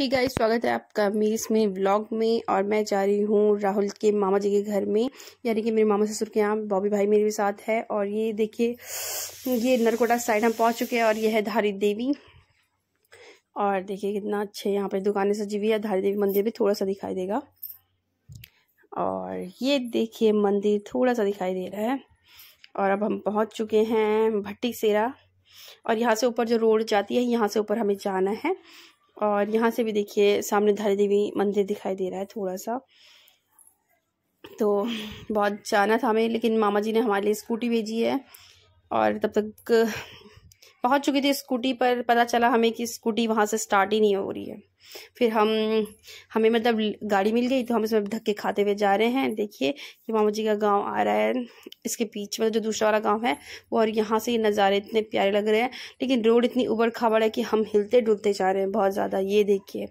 ही hey guys स्वागत है आपका मेरी इसमें ब्लॉग में और मैं जा रही हूँ राहुल के मामा जी के घर में यानी कि मेरे मामा ससुर के यहाँ बॉबी भाई मेरे भी साथ है और ये देखिए ये नरकोटा साइड हम पहुँच चुके हैं और ये है धारी देवी और देखिए कितना अच्छे यहाँ पे दुकानें सजी हुई है धारी देवी मंदिर भी थोड़ा सा दिखाई देगा और ये देखिए मंदिर थोड़ा सा दिखाई दे रहा है और अब हम पहुँच चुके हैं भट्टी सेरा और यहाँ से ऊपर जो रोड जाती है यहाँ से ऊपर हमें जाना है और यहाँ से भी देखिए सामने धारी देवी मंदिर दिखाई दे रहा है थोड़ा सा तो बहुत जाना था हमें लेकिन मामा जी ने हमारे लिए स्कूटी भेजी है और तब तक पहुँच चुकी थी स्कूटी पर पता चला हमें कि स्कूटी वहाँ से स्टार्ट ही नहीं हो रही है फिर हम हमें मतलब गाड़ी मिल गई तो हम इसमें धक्के खाते हुए जा रहे हैं देखिए कि मामा जी का गांव आ रहा है इसके पीछे मतलब जो दूसरा वाला गांव है वो और यहाँ से ये नज़ारे इतने प्यारे लग रहे हैं लेकिन रोड इतनी उबड़ खाबड़ है कि हम हिलते डुलते जा रहे हैं बहुत ज़्यादा ये देखिए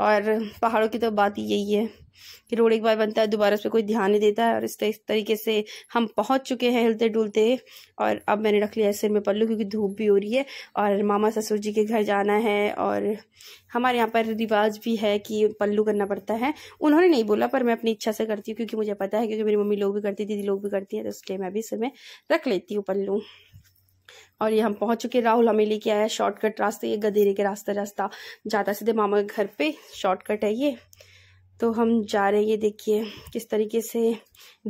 और पहाड़ों की तो बात यही है कि रोड एक बार बनता है दोबारा उस पर कोई ध्यान नहीं देता है और इस तरीके से हम पहुंच चुके हैं हिलते डुलते और अब मैंने रख लिया है सिर में पल्लू क्योंकि धूप भी हो रही है और मामा ससुर जी के घर जाना है और हमारे यहाँ पर पर रिवाज भी है कि पल्लू करना पड़ता है उन्होंने नहीं बोला पर मैं अपनी इच्छा से करती हूँ क्योंकि मुझे पता है क्योंकि मेरी मम्मी लोग भी करती दीदी लोग भी करती है तो इसलिए मैं भी इसमें रख लेती हूँ पल्लू और ये हम पहुंच चुके राहुल हमें लेके आया शॉर्टकट रास्ते ये गधेरे के रास्ते रास्ता जाता सीधे मामा के घर पे शॉर्टकट है ये तो हम जा रहे हैं ये देखिए किस तरीके से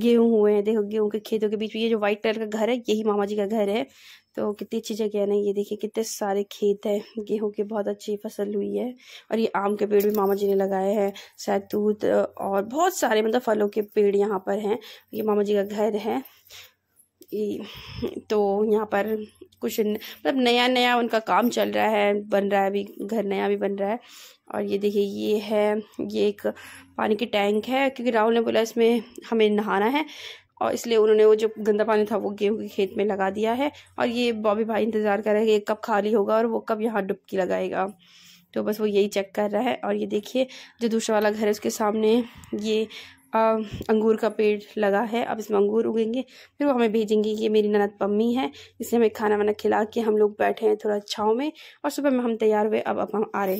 गेहूँ हुए हैं देखो गेहूँ के खेतों के बीच में ये जो व्हाइट कलर का घर है यही मामा जी का घर है तो कितनी अच्छी जगह है ना ये देखिए कितने सारे खेत है गेहूँ की बहुत अच्छी फसल हुई है और ये आम के पेड़ भी मामा जी ने लगाए हैं सैतूत और बहुत सारे मतलब फलों के पेड़ यहाँ पर हैं ये मामा जी का घर है तो यहाँ पर कुछ मतलब नया नया उनका काम चल रहा है बन रहा है अभी घर नया भी बन रहा है और ये देखिए ये है ये एक पानी की टैंक है क्योंकि राहुल ने बोला इसमें हमें नहाना है और इसलिए उन्होंने वो जो गंदा पानी था वो गेहूँ के खेत में लगा दिया है और ये बॉबी भाई इंतज़ार कर रहे हैं कि कब खाली होगा और वो कब यहाँ डुबकी लगाएगा तो बस वो यही चेक कर रहा है और ये देखिए जो दूसरा वाला घर है उसके सामने ये आ, अंगूर का पेड़ लगा है अब इसमें अंगूर उगेंगे फिर वो हमें भेजेंगे कि मेरी ननद पम्मी है इसने हमें खाना वाना खिला के हम लोग बैठे हैं थोड़ा छाँव में और सुबह में हम तैयार हुए अब अब हम आ रहे हैं